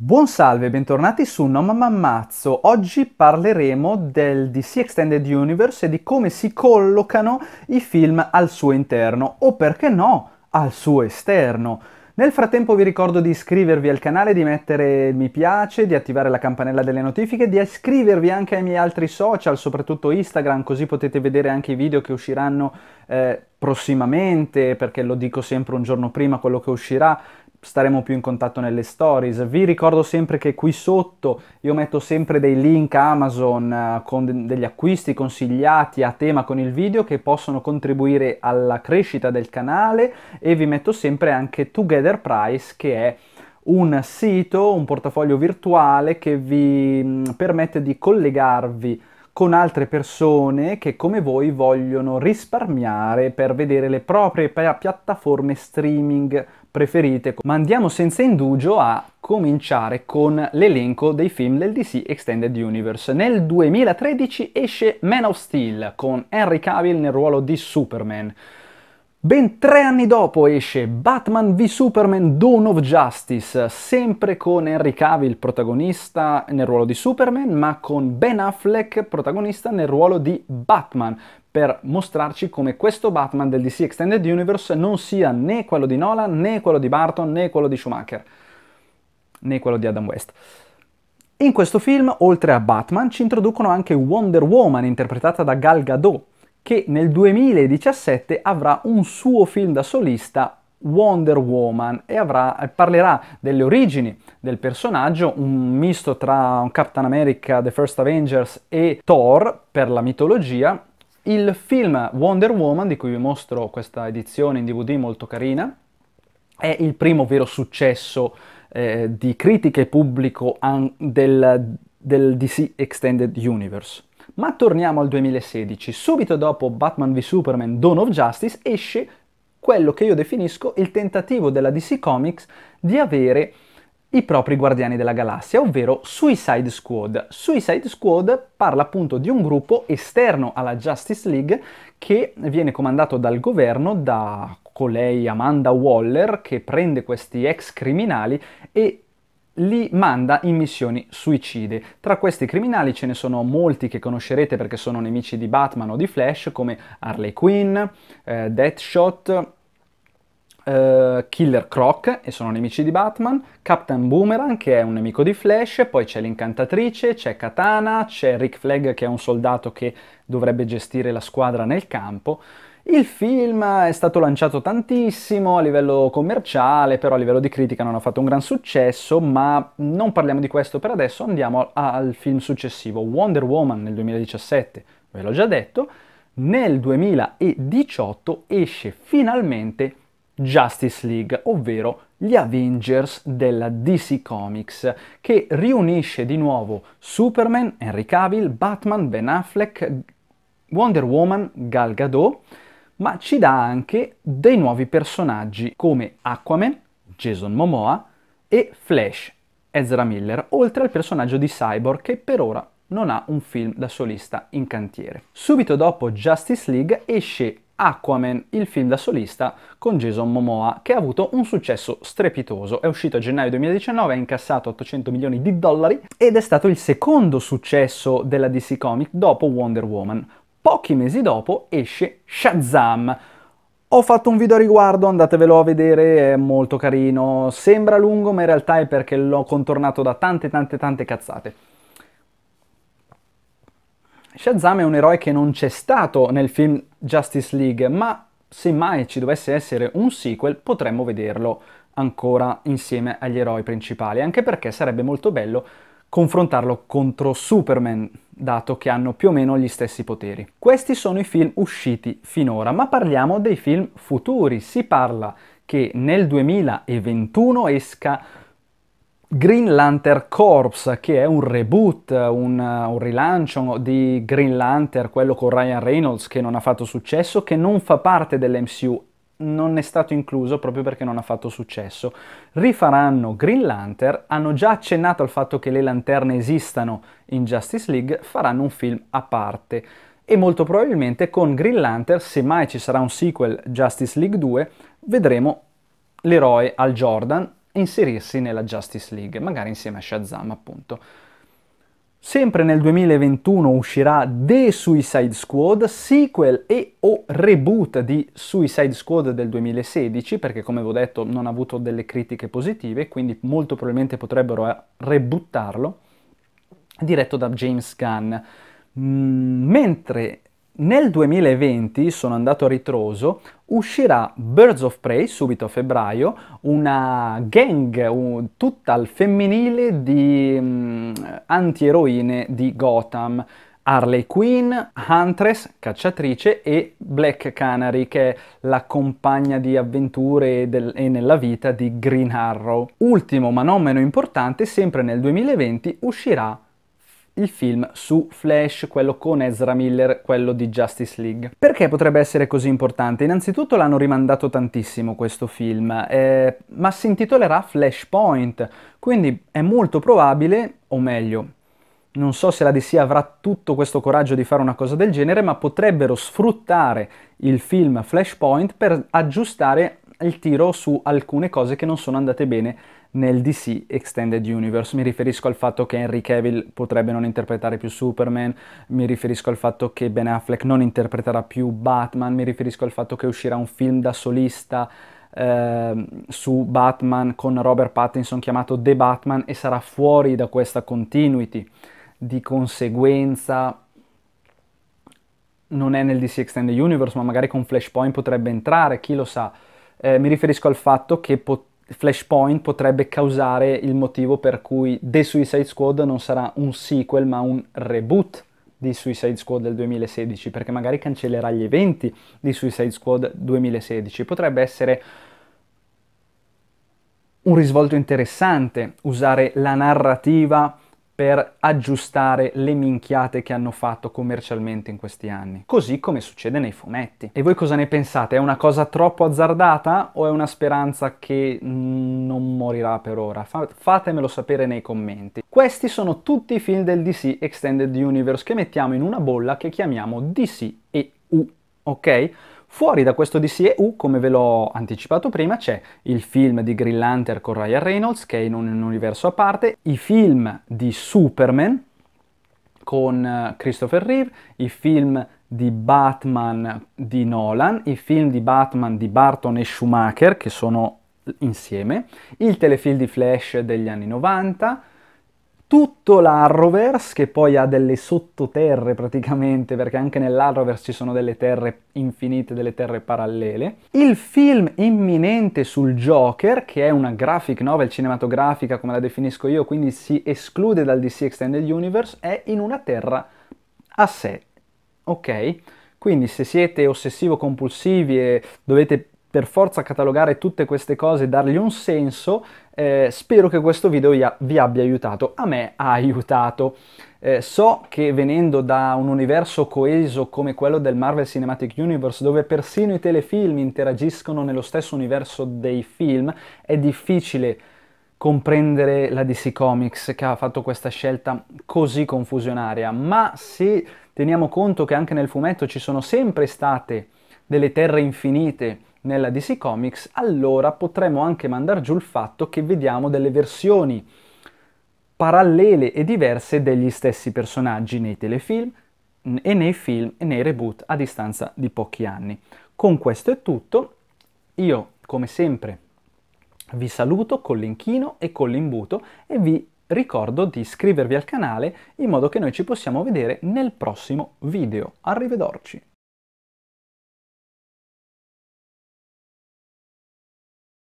Buon salve, bentornati su No Mamma Mazzo. Oggi parleremo del DC Extended Universe e di come si collocano i film al suo interno o perché no, al suo esterno. Nel frattempo vi ricordo di iscrivervi al canale, di mettere mi piace, di attivare la campanella delle notifiche, di iscrivervi anche ai miei altri social, soprattutto Instagram, così potete vedere anche i video che usciranno eh, prossimamente, perché lo dico sempre un giorno prima quello che uscirà, staremo più in contatto nelle stories. Vi ricordo sempre che qui sotto io metto sempre dei link Amazon eh, con degli acquisti consigliati a tema con il video che possono contribuire alla crescita del canale e vi metto sempre anche Together Price che è un sito, un portafoglio virtuale che vi mm, permette di collegarvi con altre persone che come voi vogliono risparmiare per vedere le proprie piattaforme streaming preferite, ma andiamo senza indugio a cominciare con l'elenco dei film del DC Extended Universe. Nel 2013 esce Man of Steel con Henry Cavill nel ruolo di Superman. Ben tre anni dopo esce Batman v Superman Dawn of Justice, sempre con Henry Cavill protagonista nel ruolo di Superman, ma con Ben Affleck protagonista nel ruolo di Batman per mostrarci come questo Batman del DC Extended Universe non sia né quello di Nolan, né quello di Barton, né quello di Schumacher, né quello di Adam West. In questo film, oltre a Batman, ci introducono anche Wonder Woman, interpretata da Gal Gadot, che nel 2017 avrà un suo film da solista, Wonder Woman, e avrà, parlerà delle origini del personaggio, un misto tra Captain America, The First Avengers e Thor per la mitologia, il film Wonder Woman, di cui vi mostro questa edizione in DVD molto carina, è il primo vero successo eh, di critica e pubblico an- del, del DC Extended Universe. Ma torniamo al 2016. Subito dopo Batman v Superman Dawn of Justice esce quello che io definisco il tentativo della DC Comics di avere i propri guardiani della galassia, ovvero Suicide Squad. Suicide Squad parla appunto di un gruppo esterno alla Justice League che viene comandato dal governo, da colei Amanda Waller, che prende questi ex criminali e li manda in missioni suicide. Tra questi criminali ce ne sono molti che conoscerete perché sono nemici di Batman o di Flash, come Harley Quinn, eh, Deathshot, uh, Killer Croc e sono nemici di Batman, Captain Boomerang che è un nemico di Flash, poi c'è l'incantatrice, c'è Katana, c'è Rick Flag che è un soldato che dovrebbe gestire la squadra nel campo. Il film è stato lanciato tantissimo a livello commerciale, però a livello di critica non ha fatto un gran successo, ma non parliamo di questo per adesso, andiamo al film successivo, Wonder Woman nel 2017, ve l'ho già detto, nel 2018 esce finalmente Justice League, ovvero gli Avengers della DC Comics, che riunisce di nuovo Superman, Henry Cavill, Batman, Ben Affleck, Wonder Woman, Gal Gadot, ma ci dà anche dei nuovi personaggi come Aquaman, Jason Momoa e Flash, Ezra Miller, oltre al personaggio di Cyborg che per ora non ha un film da solista in cantiere. Subito dopo Justice League esce Aquaman, il film da solista con Jason Momoa, che ha avuto un successo strepitoso. È uscito a gennaio 2019, ha incassato 800 milioni di dollari ed è stato il secondo successo della DC Comic dopo Wonder Woman. Pochi mesi dopo esce Shazam. Ho fatto un video a riguardo, andatevelo a vedere, è molto carino. Sembra lungo, ma in realtà è perché l'ho contornato da tante tante tante cazzate. Shazam è un eroe che non c'è stato nel film Justice League, ma se mai ci dovesse essere un sequel potremmo vederlo ancora insieme agli eroi principali, anche perché sarebbe molto bello confrontarlo contro Superman, dato che hanno più o meno gli stessi poteri. Questi sono i film usciti finora, ma parliamo dei film futuri. Si parla che nel 2021 esca Green Lantern Corps, che è un reboot, un, un, rilancio di Green Lantern, quello con Ryan Reynolds che non ha fatto successo, che non fa parte dell'MCU, non è stato incluso proprio perché non ha fatto successo. Rifaranno Green Lantern, hanno già accennato al fatto che le lanterne esistano in Justice League, faranno un film a parte e molto probabilmente con Green Lantern, se mai ci sarà un sequel Justice League 2, vedremo l'eroe Al Jordan inserirsi nella Justice League, magari insieme a Shazam appunto. Sempre nel 2021 uscirà The Suicide Squad, sequel e o reboot di Suicide Squad del 2016, perché come vi ho detto non ha avuto delle critiche positive, quindi molto probabilmente potrebbero eh, rebuttarlo, diretto da James Gunn. Mm, mentre nel 2020, sono andato a ritroso, uscirà Birds of Prey subito a febbraio, una gang un, tutta al femminile di mm, anti-eroine di Gotham. Harley Quinn, Huntress, cacciatrice e Black Canary che è la compagna di avventure del, e nella vita di Green Arrow. Ultimo ma non meno importante, sempre nel 2020 uscirà il film su Flash, quello con Ezra Miller, quello di Justice League. Perché potrebbe essere così importante? Innanzitutto l'hanno rimandato tantissimo questo film, eh, ma si intitolerà Flashpoint, quindi è molto probabile, o meglio, non so se la DC avrà tutto questo coraggio di fare una cosa del genere, ma potrebbero sfruttare il film Flashpoint per aggiustare il tiro su alcune cose che non sono andate bene nel DC Extended Universe. Mi riferisco al fatto che Henry Cavill potrebbe non interpretare più Superman, mi riferisco al fatto che Ben Affleck non interpreterà più Batman, mi riferisco al fatto che uscirà un film da solista eh, su Batman con Robert Pattinson chiamato The Batman e sarà fuori da questa continuity. Di conseguenza non è nel DC Extended Universe, ma magari con Flashpoint potrebbe entrare, chi lo sa. Eh, mi riferisco al fatto che pot- Flashpoint potrebbe causare il motivo per cui The Suicide Squad non sarà un sequel ma un reboot di Suicide Squad del 2016 perché magari cancellerà gli eventi di Suicide Squad 2016 potrebbe essere un risvolto interessante usare la narrativa per aggiustare le minchiate che hanno fatto commercialmente in questi anni. Così come succede nei fumetti. E voi cosa ne pensate? È una cosa troppo azzardata o è una speranza che non morirà per ora? Fatemelo sapere nei commenti. Questi sono tutti i film del DC Extended Universe che mettiamo in una bolla che chiamiamo DCEU, e ok? Fuori da questo DCEU, come ve l'ho anticipato prima, c'è il film di Green Lantern con Ryan Reynolds, che è in un universo a parte, i film di Superman con eh, Christopher Reeve, i film di Batman di Nolan, i film di Batman di Barton e Schumacher, che sono insieme, il telefilm di Flash degli anni 90, tutto l'Arrowverse, che poi ha delle sottoterre praticamente, perché anche nell'Arrowverse ci sono delle terre infinite, delle terre parallele. Il film imminente sul Joker, che è una graphic novel cinematografica, come la definisco io, quindi si esclude dal DC Extended Universe, è in una terra a sé, ok? Quindi se siete ossessivo-compulsivi e dovete per forza catalogare tutte queste cose e dargli un senso, eh, spero che questo video vi abbia aiutato, a me ha aiutato. Eh, so che venendo da un universo coeso come quello del Marvel Cinematic Universe, dove persino i telefilm interagiscono nello stesso universo dei film, è difficile comprendere la DC Comics che ha fatto questa scelta così confusionaria, ma se teniamo conto che anche nel fumetto ci sono sempre state delle terre infinite, nella DC Comics, allora potremmo anche mandar giù il fatto che vediamo delle versioni parallele e diverse degli stessi personaggi nei telefilm e nei film e nei reboot a distanza di pochi anni. Con questo è tutto, io come sempre vi saluto con l'inchino e con l'imbuto e vi ricordo di iscrivervi al canale in modo che noi ci possiamo vedere nel prossimo video. Arrivederci!